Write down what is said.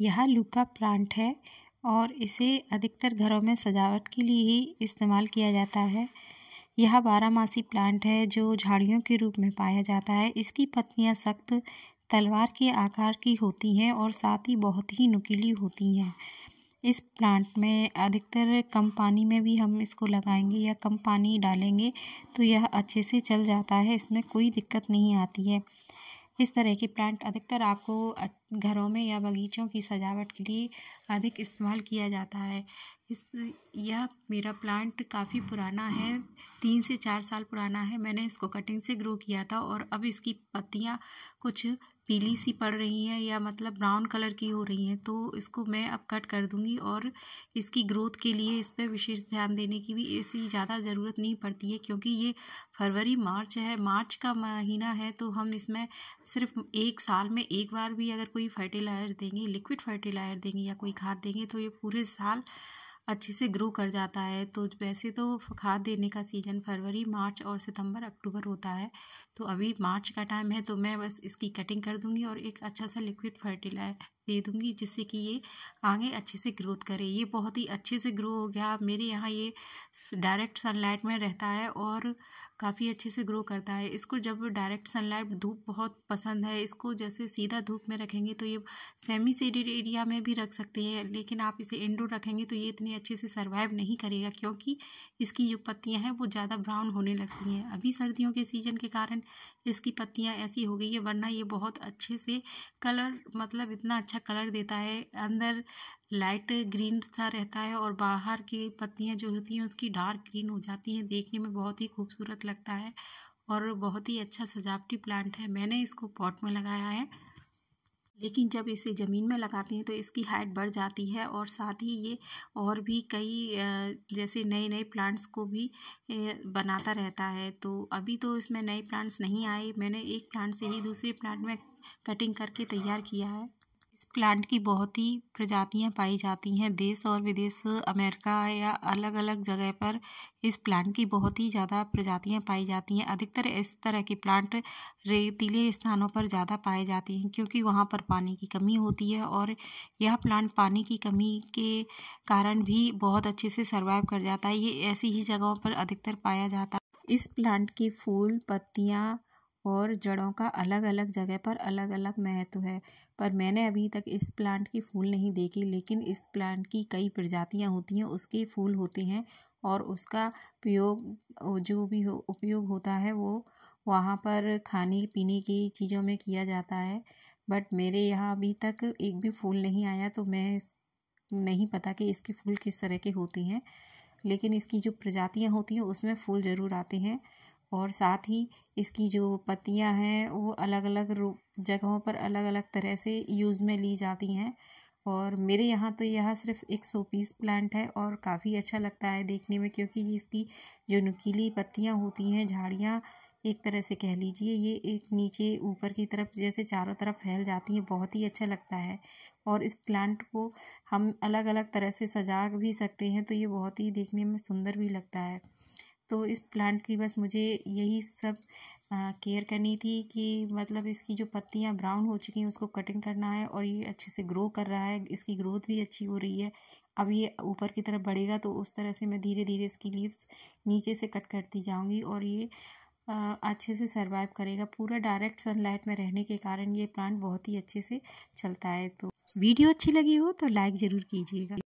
यह लुका प्लांट है और इसे अधिकतर घरों में सजावट के लिए ही इस्तेमाल किया जाता है यह बारहमासी प्लांट है जो झाड़ियों के रूप में पाया जाता है इसकी पत्नियां सख्त तलवार के आकार की होती हैं और साथ ही बहुत ही नुकीली होती हैं इस प्लांट में अधिकतर कम पानी में भी हम इसको लगाएंगे या कम पानी डालेंगे तो यह अच्छे से चल जाता है इसमें कोई दिक्कत नहीं आती है इस तरह के प्लांट अधिकतर आपको घरों में या बगीचों की सजावट के लिए अधिक इस्तेमाल किया जाता है इस यह मेरा प्लांट काफ़ी पुराना है तीन से चार साल पुराना है मैंने इसको कटिंग से ग्रो किया था और अब इसकी पत्तियाँ कुछ पीली सी पड़ रही हैं या मतलब ब्राउन कलर की हो रही हैं तो इसको मैं अब कट कर दूंगी और इसकी ग्रोथ के लिए इस पर विशेष ध्यान देने की भी ऐसी ज़्यादा ज़रूरत नहीं पड़ती है क्योंकि ये फरवरी मार्च है मार्च का महीना है तो हम इसमें सिर्फ एक साल में एक बार भी अगर कोई कोई फर्टिलाइजर देंगे लिक्विड फर्टिलाइजर देंगे या कोई खाद देंगे तो ये पूरे साल अच्छे से ग्रो कर जाता है तो वैसे तो खाद देने का सीज़न फरवरी मार्च और सितंबर अक्टूबर होता है तो अभी मार्च का टाइम है तो मैं बस इसकी कटिंग कर दूंगी और एक अच्छा सा लिक्विड फर्टिलाइजर दे दूंगी जिससे कि ये आगे अच्छे से ग्रोथ करे ये बहुत ही अच्छे से ग्रो हो गया मेरे यहाँ ये डायरेक्ट सनलाइट में रहता है और काफ़ी अच्छे से ग्रो करता है इसको जब डायरेक्ट सनलाइट धूप बहुत पसंद है इसको जैसे सीधा धूप में रखेंगे तो ये सेमी सेडेड एरिया में भी रख सकते हैं लेकिन आप इसे इंडोर रखेंगे तो ये इतनी अच्छे से सर्वाइव नहीं करेगा क्योंकि इसकी जो पत्तियाँ हैं वो ज़्यादा ब्राउन होने लगती हैं अभी सर्दियों के सीज़न के कारण इसकी पत्तियाँ ऐसी हो गई है वरना ये बहुत अच्छे से कलर मतलब इतना अच्छा कलर देता है अंदर लाइट ग्रीन सा रहता है और बाहर की पत्तियाँ जो होती हैं उसकी डार्क ग्रीन हो जाती हैं देखने में बहुत ही खूबसूरत लगता है और बहुत ही अच्छा सजावटी प्लांट है मैंने इसको पॉट में लगाया है लेकिन जब इसे ज़मीन में लगाते हैं तो इसकी हाइट बढ़ जाती है और साथ ही ये और भी कई जैसे नए नए प्लांट्स को भी बनाता रहता है तो अभी तो इसमें नए प्लांट्स नहीं आए मैंने एक प्लांट से ही दूसरे प्लांट में कटिंग करके तैयार किया है इस प्लांट की बहुत ही प्रजातियाँ पाई जाती हैं देश और विदेश अमेरिका या अलग अलग जगह पर इस प्लांट की बहुत ही ज़्यादा प्रजातियाँ पाई जाती हैं अधिकतर इस तरह के प्लांट रेतीले स्थानों पर ज़्यादा पाए जाते हैं क्योंकि वहाँ पर पानी की कमी होती है और यह प्लांट पानी की कमी के कारण भी बहुत अच्छे से सर्वाइव कर जाता है ये ऐसी ही जगहों पर अधिकतर पाया जाता है इस प्लांट के फूल पत्तियाँ और जड़ों का अलग अलग जगह पर अलग अलग महत्व है पर मैंने अभी तक इस प्लांट की फूल नहीं देखी लेकिन इस प्लांट की कई प्रजातियाँ होती हैं उसके फूल होते हैं और उसका प्रयोग जो भी हो उपयोग होता है वो वहाँ पर खाने पीने की चीज़ों में किया जाता है बट मेरे यहाँ अभी तक एक भी फूल नहीं आया तो मैं नहीं पता कि इसके फूल किस तरह के होते हैं लेकिन इसकी जो प्रजातियाँ होती हैं उसमें फूल ज़रूर आते हैं और साथ ही इसकी जो पत्तियाँ हैं वो अलग अलग रूप जगहों पर अलग अलग तरह से यूज़ में ली जाती हैं और मेरे यहाँ तो यह सिर्फ एक सौ पीस प्लांट है और काफ़ी अच्छा लगता है देखने में क्योंकि इसकी जो नुकीली पत्तियाँ होती हैं झाड़ियाँ एक तरह से कह लीजिए ये एक नीचे ऊपर की तरफ जैसे चारों तरफ फैल जाती है बहुत ही अच्छा लगता है और इस प्लांट को हम अलग अलग तरह से सजा भी सकते हैं तो ये बहुत ही देखने में सुंदर भी लगता है तो इस प्लांट की बस मुझे यही सब केयर करनी थी कि मतलब इसकी जो पत्तियाँ ब्राउन हो चुकी हैं उसको कटिंग करना है और ये अच्छे से ग्रो कर रहा है इसकी ग्रोथ भी अच्छी हो रही है अब ये ऊपर की तरफ बढ़ेगा तो उस तरह से मैं धीरे धीरे इसकी लीव्स नीचे से कट करती जाऊँगी और ये अच्छे से सर्वाइव करेगा पूरा डायरेक्ट सनलाइट में रहने के कारण ये प्लांट बहुत ही अच्छे से चलता है तो वीडियो अच्छी लगी हो तो लाइक ज़रूर कीजिएगा